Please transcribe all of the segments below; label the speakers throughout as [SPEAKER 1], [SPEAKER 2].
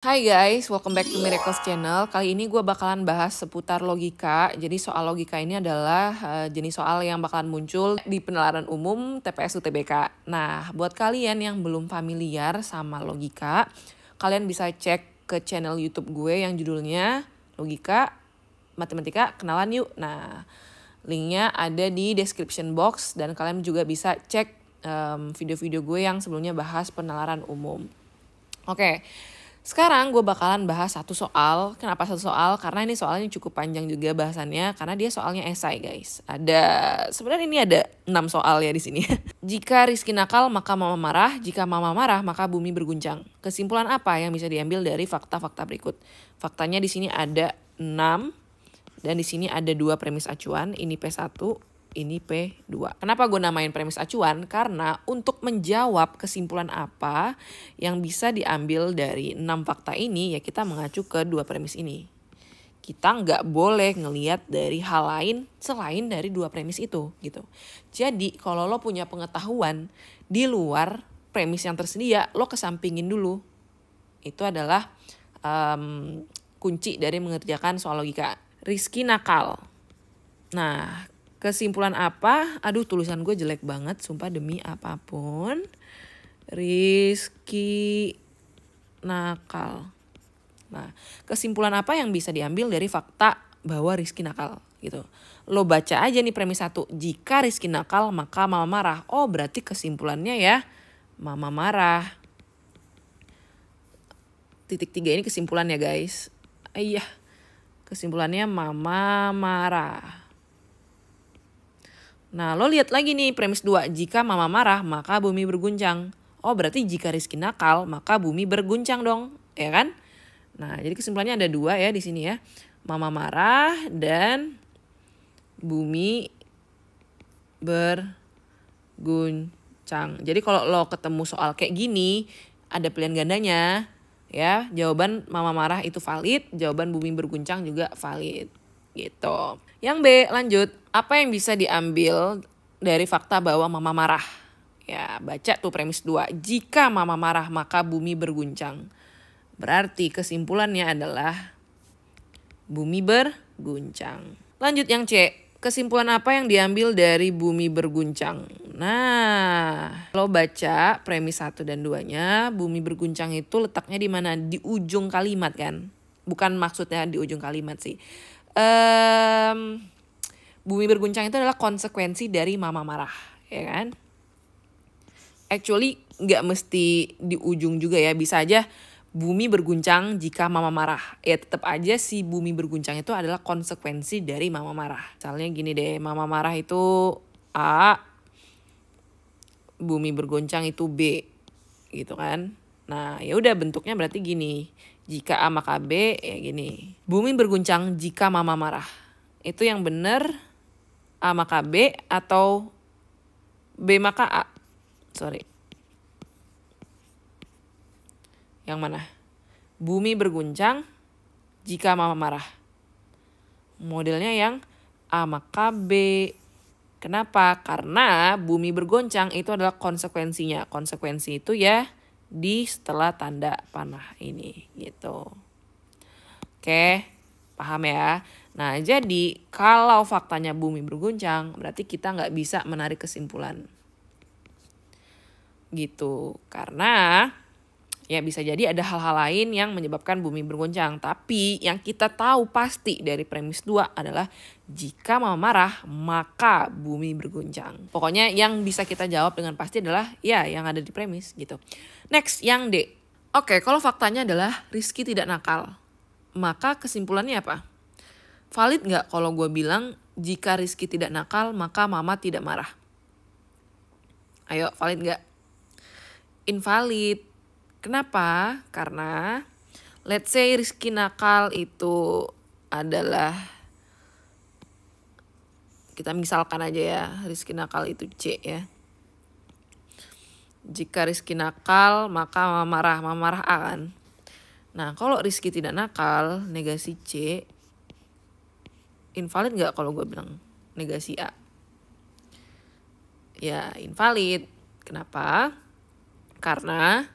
[SPEAKER 1] Hai guys, welcome back to Miracles Channel. Kali ini gue bakalan bahas seputar logika. Jadi soal logika ini adalah uh, jenis soal yang bakalan muncul di penelaran umum TPS UTBK. Nah, buat kalian yang belum familiar sama logika, kalian bisa cek ke channel YouTube gue yang judulnya Logika Matematika Kenalan Yuk. Nah, linknya ada di description box dan kalian juga bisa cek video-video um, gue yang sebelumnya bahas penelaran umum. Oke. Okay sekarang gue bakalan bahas satu soal. Kenapa satu soal? Karena ini soalnya cukup panjang juga bahasannya. Karena dia soalnya esai guys. Ada sebenarnya ini ada enam soal ya di sini. jika Rizky nakal maka mama marah. Jika mama marah maka bumi berguncang. Kesimpulan apa yang bisa diambil dari fakta-fakta berikut? Faktanya di sini ada enam dan di sini ada dua premis acuan. Ini P1, ini P2. Kenapa gue namain premis acuan? Karena untuk menjawab kesimpulan apa yang bisa diambil dari enam fakta ini, ya kita mengacu ke dua premis ini. Kita nggak boleh ngeliat dari hal lain selain dari dua premis itu gitu. Jadi kalau lo punya pengetahuan di luar premis yang tersedia, lo kesampingin dulu. Itu adalah um, kunci dari mengerjakan soal logika. Rizky nakal. Nah, Kesimpulan apa? Aduh tulisan gue jelek banget, sumpah demi apapun. Rizky nakal. Nah, kesimpulan apa yang bisa diambil dari fakta bahwa Rizky nakal gitu. Lo baca aja nih premis satu. Jika Rizky nakal maka mama marah. Oh berarti kesimpulannya ya mama marah. Titik tiga ini kesimpulannya guys. Iya kesimpulannya mama marah. Nah, lo lihat lagi nih premis 2, jika mama marah maka bumi berguncang. Oh, berarti jika Rizky nakal maka bumi berguncang dong, ya kan? Nah, jadi kesimpulannya ada dua ya di sini ya. Mama marah dan bumi berguncang. Jadi kalau lo ketemu soal kayak gini, ada pilihan gandanya ya. Jawaban mama marah itu valid, jawaban bumi berguncang juga valid gitu. Yang B lanjut apa yang bisa diambil dari fakta bahwa mama marah? Ya, baca tuh premis dua Jika mama marah, maka bumi berguncang. Berarti kesimpulannya adalah bumi berguncang. Lanjut yang C. Kesimpulan apa yang diambil dari bumi berguncang? Nah, lo baca premis satu dan duanya bumi berguncang itu letaknya di mana? Di ujung kalimat kan? Bukan maksudnya di ujung kalimat sih. Um, Bumi berguncang itu adalah konsekuensi dari mama marah, ya kan? Actually nggak mesti di ujung juga ya, bisa aja bumi berguncang jika mama marah. Ya tetap aja si bumi berguncang itu adalah konsekuensi dari mama marah. Misalnya gini deh, mama marah itu A, bumi berguncang itu B, gitu kan? Nah ya udah bentuknya berarti gini, jika A maka B ya gini. Bumi berguncang jika mama marah. Itu yang benar. A maka B atau B maka A. Sorry. Yang mana? Bumi berguncang jika mama marah. Modelnya yang A maka B. Kenapa? Karena bumi bergoncang itu adalah konsekuensinya. Konsekuensi itu ya di setelah tanda panah ini gitu. Oke, paham ya? Nah, jadi kalau faktanya bumi berguncang, berarti kita nggak bisa menarik kesimpulan. Gitu, karena ya bisa jadi ada hal-hal lain yang menyebabkan bumi berguncang Tapi yang kita tahu pasti dari premis 2 adalah jika mama marah maka bumi berguncang Pokoknya yang bisa kita jawab dengan pasti adalah ya yang ada di premis gitu. Next yang D. Oke, kalau faktanya adalah Rizky tidak nakal, maka kesimpulannya apa? Valid nggak kalau gue bilang jika Rizky tidak nakal maka mama tidak marah? Ayo, valid nggak? Invalid. Kenapa? Karena let's say Rizky nakal itu adalah kita misalkan aja ya Rizky nakal itu C ya. Jika Rizky nakal maka mama marah, mama marah A kan. Nah kalau Rizky tidak nakal negasi C invalid nggak kalau gue bilang negasi A? Ya invalid. Kenapa? Karena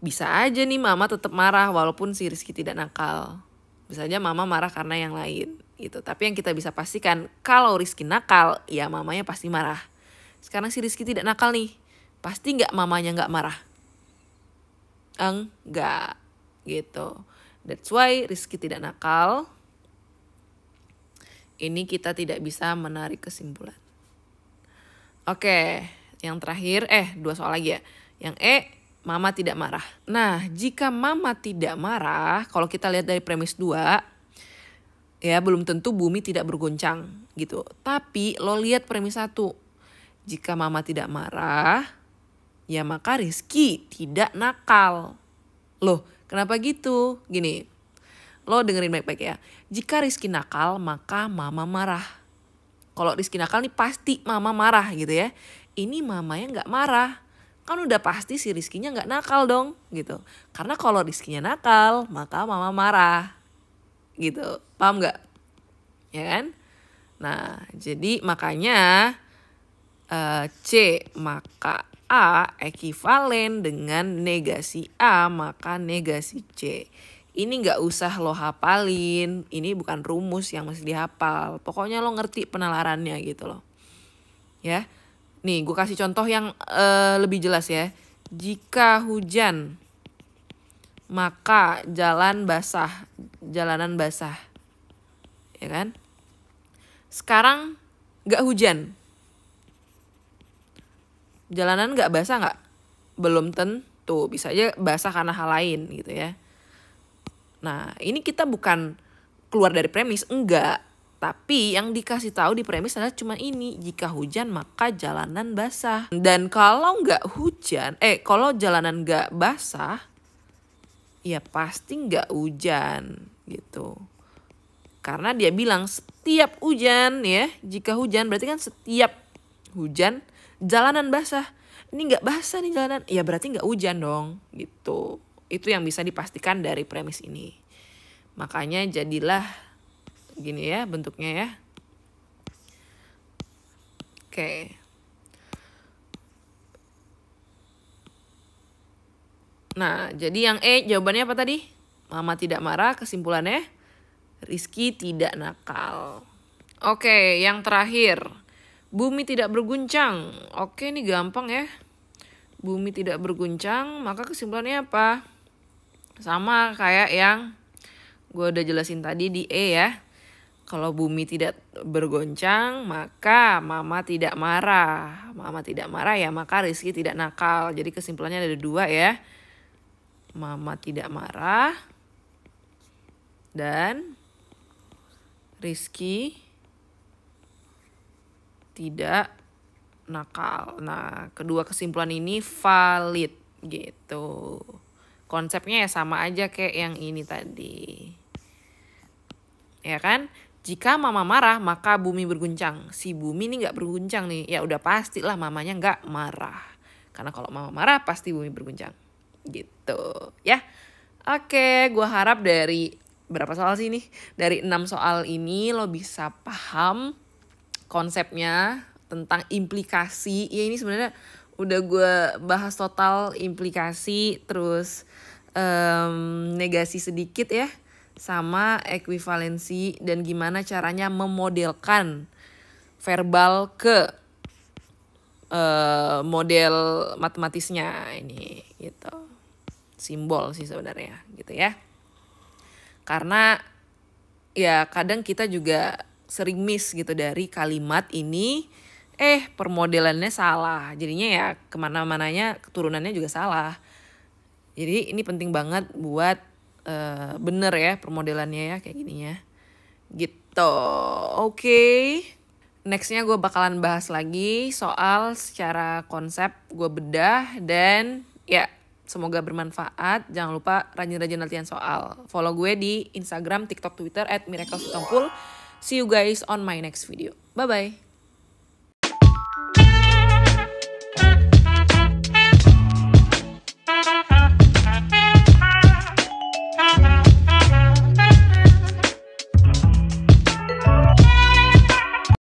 [SPEAKER 1] bisa aja nih mama tetap marah walaupun si Rizky tidak nakal. Bisa aja mama marah karena yang lain gitu. Tapi yang kita bisa pastikan kalau Rizky nakal, ya mamanya pasti marah. Sekarang si Rizky tidak nakal nih, pasti nggak mamanya nggak marah. Enggak gitu. That's why Rizky tidak nakal, ini kita tidak bisa menarik kesimpulan. Oke, yang terakhir, eh dua soal lagi ya. Yang E, mama tidak marah. Nah, jika mama tidak marah, kalau kita lihat dari premis dua, ya belum tentu bumi tidak bergoncang gitu. Tapi lo lihat premis satu, jika mama tidak marah, ya maka Rizky tidak nakal. Loh, kenapa gitu? Gini, lo dengerin baik-baik ya. Jika Rizky nakal, maka mama marah. Kalau Rizky nakal nih pasti mama marah gitu ya. Ini mamanya nggak marah. Kan udah pasti si Rizkynya nggak nakal dong gitu. Karena kalau Rizkynya nakal, maka mama marah. Gitu, paham nggak? Ya kan? Nah, jadi makanya uh, C maka A ekivalen dengan negasi A maka negasi C ini nggak usah lo hafalin ini bukan rumus yang mesti dihafal pokoknya lo ngerti penalarannya gitu loh ya nih gue kasih contoh yang uh, lebih jelas ya jika hujan maka jalan basah jalanan basah ya kan sekarang nggak hujan jalanan nggak basah nggak belum tentu bisa aja basah karena hal lain gitu ya Nah, ini kita bukan keluar dari premis, enggak. Tapi yang dikasih tahu di premis adalah cuma ini, jika hujan maka jalanan basah. Dan kalau nggak hujan, eh kalau jalanan nggak basah, ya pasti nggak hujan gitu. Karena dia bilang setiap hujan ya, jika hujan berarti kan setiap hujan jalanan basah. Ini nggak basah nih jalanan, ya berarti nggak hujan dong gitu. Itu yang bisa dipastikan dari premis ini. Makanya jadilah gini ya bentuknya ya. Oke. Okay. Nah, jadi yang E jawabannya apa tadi? Mama tidak marah, kesimpulannya Rizky tidak nakal. Oke, yang terakhir. Bumi tidak berguncang. Oke, ini gampang ya. Bumi tidak berguncang, maka kesimpulannya apa? Sama kayak yang gue udah jelasin tadi di E ya. Kalau bumi tidak bergoncang, maka mama tidak marah. Mama tidak marah ya, maka Rizky tidak nakal. Jadi kesimpulannya ada dua ya. Mama tidak marah. Dan Rizky tidak nakal. Nah, kedua kesimpulan ini valid gitu konsepnya ya sama aja kayak yang ini tadi. Ya kan? Jika mama marah, maka bumi berguncang. Si bumi ini nggak berguncang nih. Ya udah pastilah mamanya nggak marah. Karena kalau mama marah, pasti bumi berguncang. Gitu, ya. Oke, gue harap dari berapa soal sih ini? Dari enam soal ini lo bisa paham konsepnya tentang implikasi. Ya ini sebenarnya udah gue bahas total implikasi terus um, negasi sedikit ya sama ekuivalensi dan gimana caranya memodelkan verbal ke uh, model matematisnya ini gitu simbol sih sebenarnya gitu ya karena ya kadang kita juga sering miss gitu dari kalimat ini eh permodelannya salah jadinya ya kemana-mananya keturunannya juga salah jadi ini penting banget buat uh, bener ya permodelannya ya kayak gini ya. gitu oke okay. nextnya gue bakalan bahas lagi soal secara konsep gue bedah dan ya semoga bermanfaat jangan lupa rajin-rajin latihan soal follow gue di Instagram TikTok Twitter at miracle see you guys on my next video bye bye